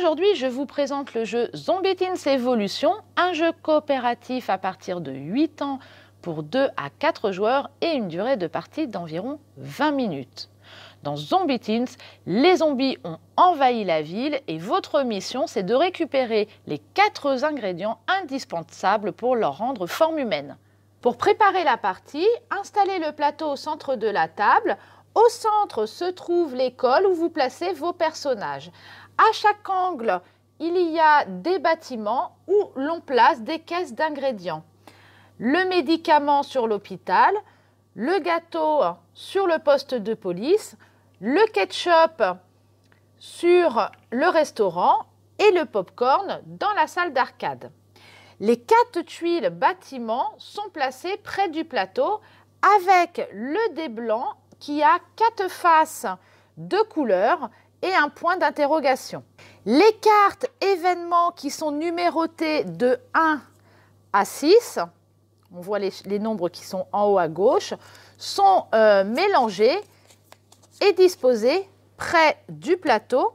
Aujourd'hui, je vous présente le jeu Zombie Zombitines Evolution, un jeu coopératif à partir de 8 ans pour 2 à 4 joueurs et une durée de partie d'environ 20 minutes. Dans Zombie Teens, les zombies ont envahi la ville et votre mission, c'est de récupérer les 4 ingrédients indispensables pour leur rendre forme humaine. Pour préparer la partie, installez le plateau au centre de la table au centre se trouve l'école où vous placez vos personnages. À chaque angle, il y a des bâtiments où l'on place des caisses d'ingrédients. Le médicament sur l'hôpital, le gâteau sur le poste de police, le ketchup sur le restaurant et le pop-corn dans la salle d'arcade. Les quatre tuiles bâtiments sont placées près du plateau avec le dé blanc qui a quatre faces de couleurs et un point d'interrogation. Les cartes événements qui sont numérotées de 1 à 6, on voit les, nombres qui sont en haut à gauche, sont mélangés euh, mélangées et disposés près du plateau,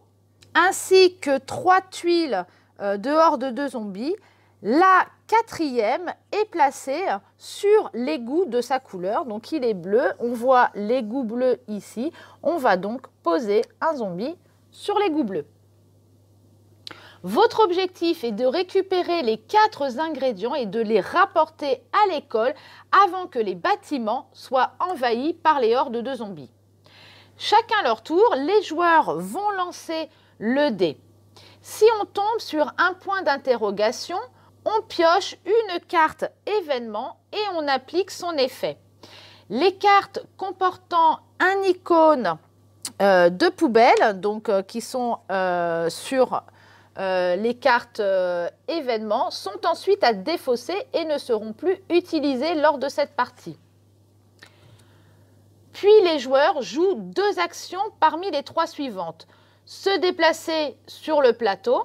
ainsi que trois tuiles euh, dehors de deux zombies, quatrième est placé sur l'égout de sa couleur. Donc il est bleu, on voit l'égout bleu ici. On va donc poser un zombie sur l'égout bleu. Votre objectif est de récupérer les quatre ingrédients et de les rapporter à l'école avant que les bâtiments soient envahis par les hordes de zombies. Chacun leur tour, les joueurs vont lancer le dé. Si on tombe sur un point d'interrogation, on pioche une carte événement et on applique son effet. Les cartes comportant un icône euh, de poubelle, donc euh, qui sont euh, sur les cartes événements, sont ensuite à défausser et ne seront plus utilisées lors de cette partie. Puis les joueurs jouent deux actions parmi les trois suivantes. Se déplacer sur le plateau,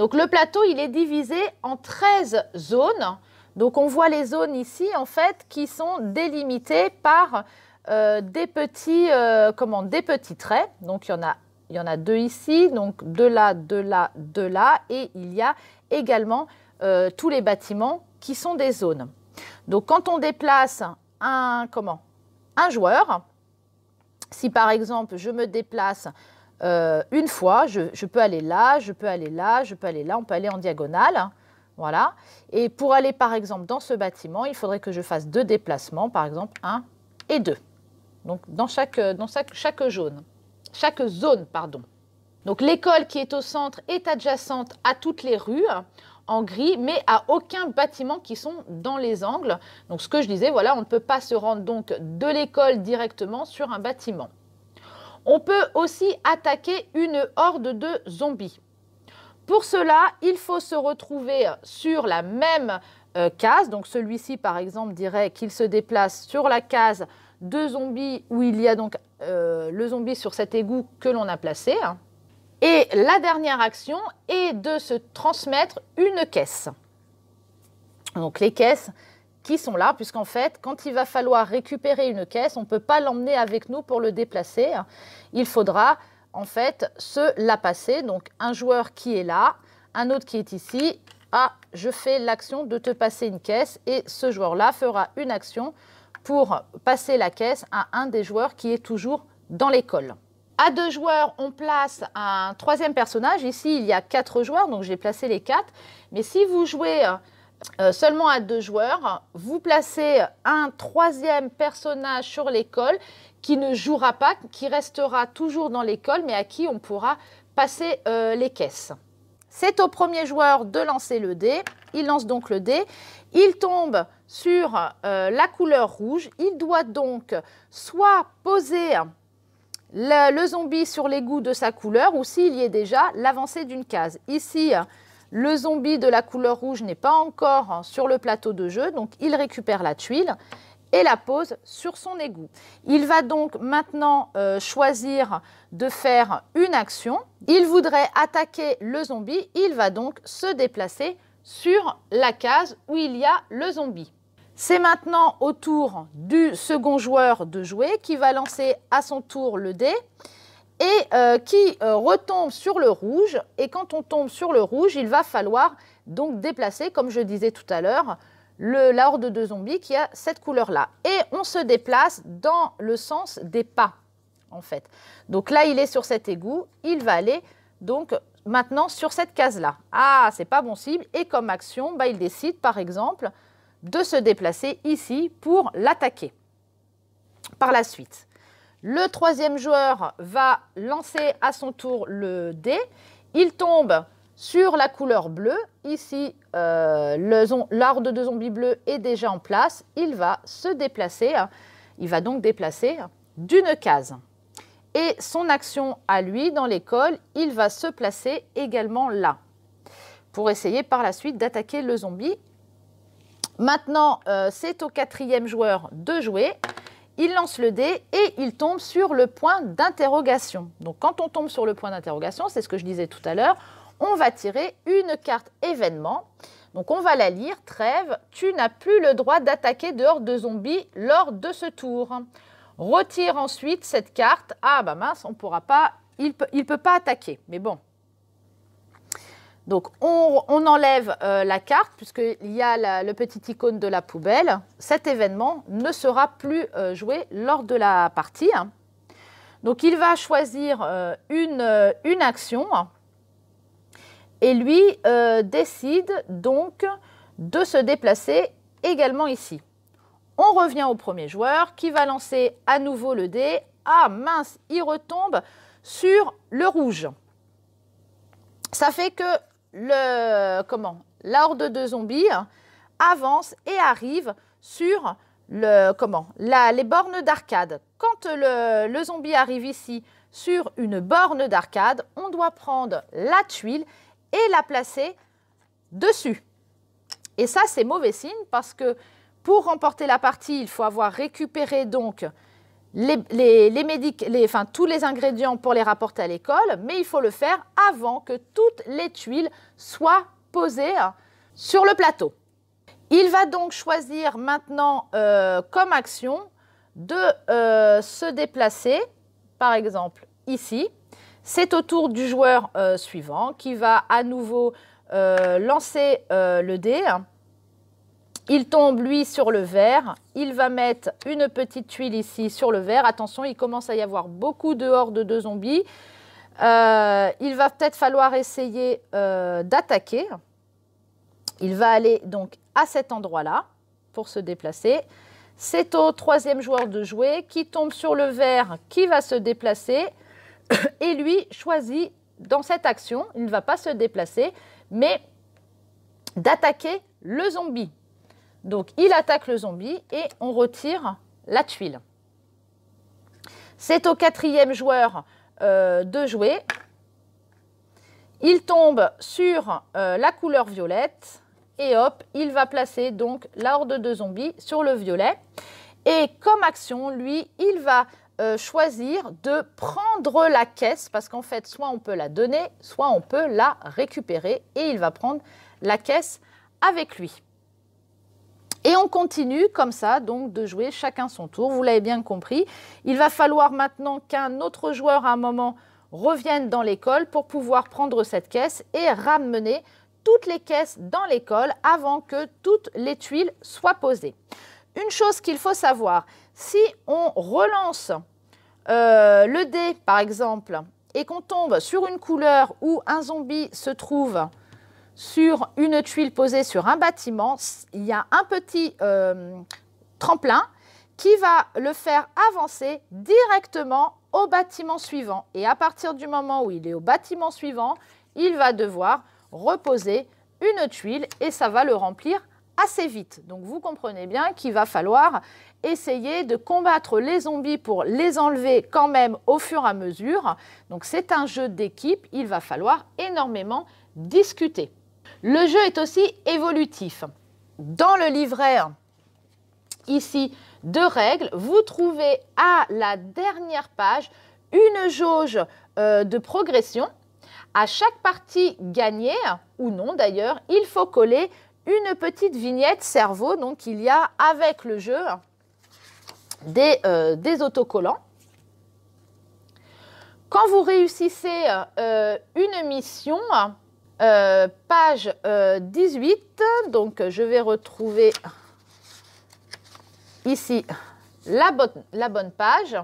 donc le plateau, il est divisé en 13 zones. Donc on voit les zones ici, en fait, qui sont délimitées par euh, des, petits, euh, des petits traits. Donc il y en a deux ici, donc de là, de là, de là, et il y a également euh, tous les bâtiments qui sont des zones. Donc quand on déplace un, comment, un joueur, si par exemple je me déplace euh, une fois, je, peux aller là, je peux aller là, je peux aller là, on peut aller en diagonale. Hein, voilà. Et pour aller, par exemple, dans ce bâtiment, il faudrait que je fasse deux déplacements, par exemple, un et deux. Donc, dans chaque, euh, dans chaque jaune, chaque zone, pardon. Donc, l'école qui est au centre est adjacente à toutes les rues en gris, mais à aucun bâtiment qui sont dans les angles. Donc, ce que je disais, voilà, on ne peut pas se rendre donc de l'école directement sur un bâtiment. On peut aussi attaquer une horde de zombies. Pour cela, il faut se retrouver sur la même euh, case. Donc celui-ci, par exemple, dirait qu'il se déplace sur la case de zombies où il y a donc euh, le zombie sur cet égout que l'on a placé. Hein. Et la dernière action est de se transmettre une caisse. Donc les caisses, qui sont là, puisqu'en fait, quand il va falloir récupérer une caisse, on ne peut pas l'emmener avec nous pour le déplacer. Il faudra en fait se la passer. Donc un joueur qui est là, un autre qui est ici. Ah, je fais l'action de te passer une caisse et ce joueur-là fera une action pour passer la caisse à un des joueurs qui est toujours dans l'école. À deux joueurs, on place un troisième personnage. Ici, il y a quatre joueurs, donc j'ai placé les quatre. Mais si vous jouez euh, euh, seulement à deux joueurs. Vous placez un troisième personnage sur l'école qui ne jouera pas, qui restera toujours dans l'école, mais à qui on pourra passer euh, les caisses. C'est au premier joueur de lancer le dé. Il lance donc le dé. Il tombe sur euh, la couleur rouge. Il doit donc soit poser le, zombie sur l'égout de sa couleur ou s'il y est déjà, l'avancée d'une case. Ici, le zombie de la couleur rouge n'est pas encore hein, sur le plateau de jeu, donc il récupère la tuile et la pose sur son égout. Il va donc maintenant euh, choisir de faire une action. Il voudrait attaquer le zombie, il va donc se déplacer sur la case où il y a le zombie. C'est maintenant au tour du second joueur de jouer qui va lancer à son tour le dé et euh, qui euh, retombe sur le rouge. Et quand on tombe sur le rouge, il va falloir donc déplacer, comme je disais tout à l'heure, la horde de zombies qui a cette couleur-là. Et on se déplace dans le sens des pas, en fait. Donc là, il est sur cet égout, il va aller donc maintenant sur cette case-là. Ah, c'est pas bon cible. Et comme action, bah, il décide, par exemple, de se déplacer ici pour l'attaquer par la suite. Le troisième joueur va lancer à son tour le dé. Il tombe sur la couleur bleue. Ici, euh, l'ordre de zombies bleus est déjà en place. Il va se déplacer. Hein. Il va donc déplacer d'une case. Et son action à lui, dans l'école, il va se placer également là pour essayer par la suite d'attaquer le zombie. Maintenant, euh, c'est au quatrième joueur de jouer il lance le dé et il tombe sur le point d'interrogation. Donc quand on tombe sur le point d'interrogation, c'est ce que je disais tout à l'heure, on va tirer une carte événement. Donc on va la lire, trêve, tu n'as plus le droit d'attaquer dehors de zombies lors de ce tour. Retire ensuite cette carte, ah bah mince, on pourra pas, il ne peut pas attaquer, mais bon, donc on, enlève euh, la carte puisqu'il y a le petit icône de la poubelle. Cet événement ne sera plus euh, joué lors de la partie. Donc il va choisir euh, une, une, action et lui décide donc de se déplacer également ici. On revient au premier joueur qui va lancer à nouveau le dé. Ah mince, il retombe sur le rouge ça fait que le, comment, la horde de zombies avance et arrive sur le, comment, les bornes d'arcade. Quand le, le zombie arrive ici sur une borne d'arcade, on doit prendre la tuile et la placer dessus. Et ça, c'est mauvais signe parce que pour remporter la partie, il faut avoir récupéré donc les, tous les ingrédients pour les rapporter à l'école, mais il faut le faire avant que toutes les tuiles soient posées hein, sur le plateau. Il va donc choisir maintenant euh, comme action de euh, se déplacer, par exemple ici. C'est au tour du joueur euh, suivant qui va à nouveau lancer le dé. Hein. Il tombe, lui, sur le verre. Il va mettre une petite tuile ici sur le verre. Attention, il commence à y avoir beaucoup de hordes de zombies. Euh, il va peut-être falloir essayer euh, d'attaquer. Il va aller donc à cet endroit-là pour se déplacer. C'est au troisième joueur de jouer qui tombe sur le verre, qui va se déplacer. Et lui choisit dans cette action, il ne va pas se déplacer, mais d'attaquer le zombie. Donc il attaque le zombie et on retire la tuile. C'est au quatrième joueur euh, de jouer. Il tombe sur euh, la couleur violette et hop, il va placer donc la horde de zombies sur le violet. Et comme action, lui, il va euh, choisir de prendre la caisse parce qu'en fait, soit on peut la donner, soit on peut la récupérer et il va prendre la caisse avec lui. Et on continue comme ça, donc, de jouer chacun son tour. Vous l'avez bien compris. Il va falloir maintenant qu'un autre joueur, à un moment, revienne dans l'école pour pouvoir prendre cette caisse et ramener toutes les caisses dans l'école avant que toutes les tuiles soient posées. Une chose qu'il faut savoir, si on relance euh, le dé, par exemple, et qu'on tombe sur une couleur où un zombie se trouve sur une tuile posée sur un bâtiment, il y a un petit euh, tremplin qui va le faire avancer directement au bâtiment suivant. Et à partir du moment où il est au bâtiment suivant, il va devoir reposer une tuile et ça va le remplir assez vite. Donc vous comprenez bien qu'il va falloir essayer de combattre les zombies pour les enlever quand même au fur et à mesure. Donc c'est un jeu d'équipe, il va falloir énormément discuter. Le jeu est aussi évolutif. Dans le livret ici de règles, vous trouvez à la dernière page une jauge euh, de progression. À chaque partie gagnée, ou non d'ailleurs, il faut coller une petite vignette cerveau. Donc il y a avec le jeu des, euh, autocollants. Quand vous réussissez euh, une mission, euh, page 18, euh, donc je vais retrouver ici la, la, bonne page.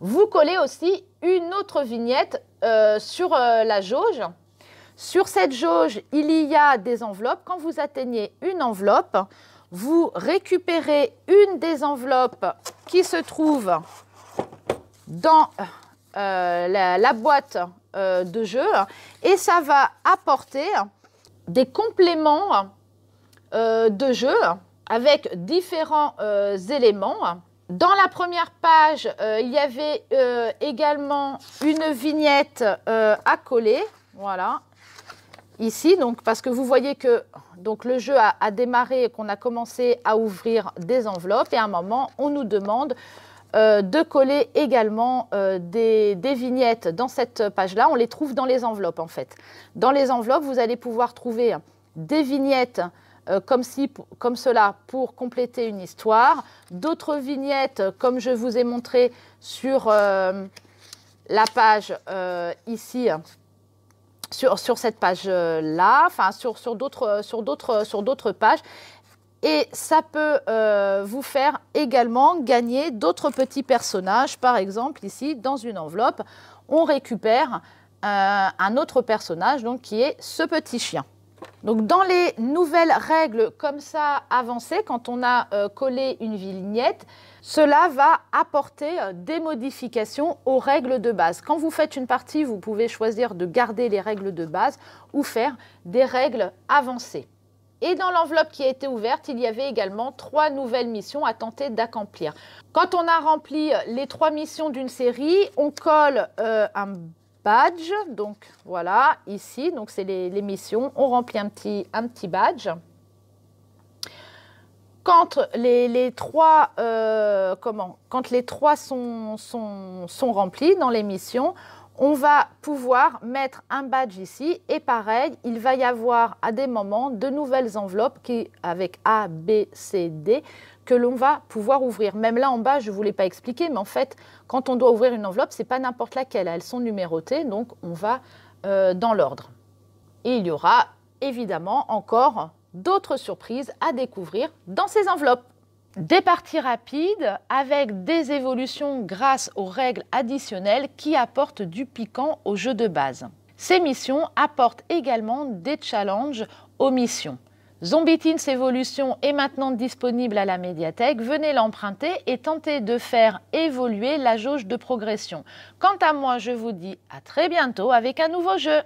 Vous collez aussi une autre vignette euh, sur la jauge. Sur cette jauge, il y a des enveloppes. Quand vous atteignez une enveloppe, vous récupérez une des enveloppes qui se trouve dans la boîte euh, de jeu et ça va apporter des compléments euh, de jeu avec différents euh, éléments. Dans la première page, il y avait également une vignette à coller. Voilà, ici, donc, parce que vous voyez que donc, le jeu a, a démarré et qu'on a commencé à ouvrir des enveloppes. Et à un moment, on nous demande euh, de coller également euh, des, vignettes dans cette page-là. On les trouve dans les enveloppes en fait. Dans les enveloppes, vous allez pouvoir trouver des vignettes euh, comme, comme cela pour compléter une histoire, d'autres vignettes comme je vous ai montré sur la page ici. Sur, cette page-là, enfin sur, sur d'autres pages. Et ça peut euh, vous faire également gagner d'autres petits personnages. Par exemple, ici, dans une enveloppe, on récupère euh, un autre personnage donc, qui est ce petit chien. Donc dans les nouvelles règles comme ça avancées, quand on a euh, collé une vignette, cela va apporter des modifications aux règles de base. Quand vous faites une partie, vous pouvez choisir de garder les règles de base ou faire des règles avancées. Et dans l'enveloppe qui a été ouverte, il y avait également trois nouvelles missions à tenter d'accomplir. Quand on a rempli euh, les trois missions d'une série, on colle euh, un badge. Donc voilà, ici, donc c'est les, missions. On remplit un petit, un petit badge. Quand les, les trois, euh, comment Quand les trois sont, sont, sont remplis dans les missions, on va pouvoir mettre un badge ici et pareil, il va y avoir à des moments de nouvelles enveloppes qui, avec A, B, C, D que l'on va pouvoir ouvrir. Même là en bas, je ne vous pas expliquer, mais en fait, quand on doit ouvrir une enveloppe, ce n'est pas n'importe laquelle. Elles sont numérotées, donc on va euh, dans l'ordre. Et il y aura évidemment encore d'autres surprises à découvrir dans ces enveloppes des parties rapides avec des évolutions grâce aux règles additionnelles qui apportent du piquant au jeu de base. Ces missions apportent également des challenges aux missions. Zombie Teens Evolution est maintenant disponible à la médiathèque. Venez l'emprunter et tentez de faire évoluer la jauge de progression. Quant à moi, je vous dis à très bientôt avec un nouveau jeu.